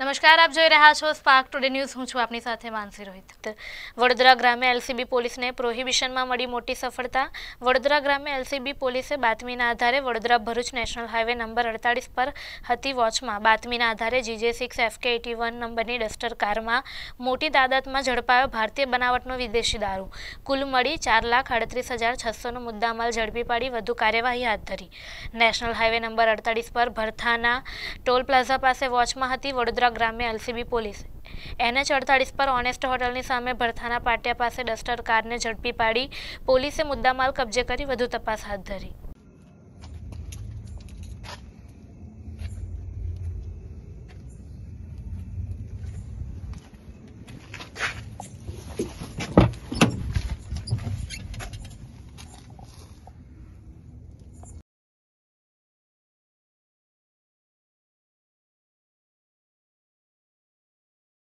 નમસ્કાર આપ જોઈ રહ્યા છો સ્પાર્ક ટુડે ન્યૂઝ હું છું આપની સાથે માનસી રોહિત વડોદરા ગ્રામે એલસીબી પોલીસને પ્રોહિબિશનમાં મળી મોટી સફળતા વડોદરા ગ્રામે એલસીબી પોલીસે બાતમીના આધારે Vadodara Bharuch national highway number અડતાળીસ પર હતી વોચમાં બાતમીના આધારે GJ six FK AT one નંબરની ડસ્ટર કારમાં મોટી દાદાતમાં ઝડપાયો ભારતીય બનાવટનો વિદેશી દારૂ કુલ મળી ચાર લાખ અડત્રીસ હજાર છસોનો મુદ્દામાલ ઝડપી પાડી વધુ કાર્યવાહી હાથ ધરી નેશનલ હાઈવે નંબર અડતાળીસ પર ભરથાના ટોલ પ્લાઝા પાસે વોચમાં હતી વડોદરા ગ્રામે એલસીબી પોલીસ એનએચ અડતાળીસ પર ઓનેસ્ટ હોટલની સામે ભરથાના પાટિયા પાસે ડસ્ટર કારને ઝડપી પાડી પોલીસે મુદ્દામાલ કબજે કરી વધુ તપાસ હાથ ધરી